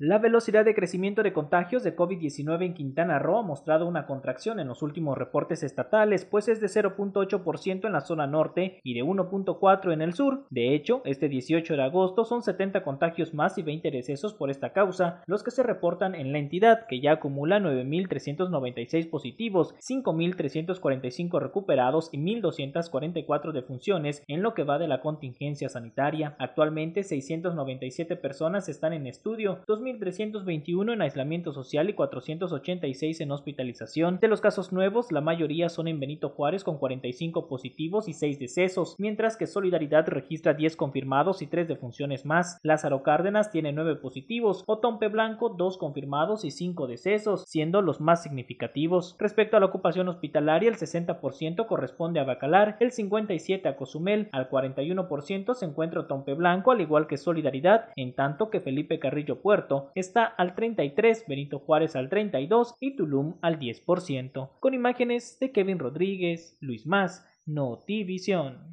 La velocidad de crecimiento de contagios de COVID-19 en Quintana Roo ha mostrado una contracción en los últimos reportes estatales, pues es de 0.8% en la zona norte y de 1.4% en el sur. De hecho, este 18 de agosto son 70 contagios más y 20 decesos por esta causa, los que se reportan en la entidad, que ya acumula 9.396 positivos, 5.345 recuperados y 1.244 defunciones en lo que va de la contingencia sanitaria. Actualmente, 697 personas están en estudio, 321 en aislamiento social y 486 en hospitalización. De los casos nuevos, la mayoría son en Benito Juárez con 45 positivos y 6 decesos, mientras que Solidaridad registra 10 confirmados y 3 defunciones más. Lázaro Cárdenas tiene 9 positivos, Otompe Blanco 2 confirmados y 5 decesos, siendo los más significativos. Respecto a la ocupación hospitalaria, el 60% corresponde a Bacalar, el 57% a Cozumel, al 41% se encuentra Otompe Blanco, al igual que Solidaridad, en tanto que Felipe Carrillo Puerto está al 33, Benito Juárez al 32 y Tulum al 10%, con imágenes de Kevin Rodríguez, Luis Más, Notivision.